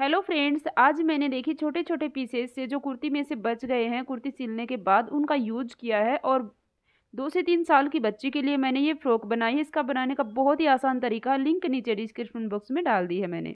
hello friends आज मैंने देखे छोटे छोटे पीसेस से जो कुर्ती में से बच गए हैं कुर्ती सिलने के बाद उनका यूज किया है और दो से तीन साल की बच्ची के लिए मैंने ये फ्रॉक बनाई है इसका बनाने का बहुत ही आसान तरीका लिंक नीचे डिस्क्रिप्शन बॉक्स में डाल दी है मैंने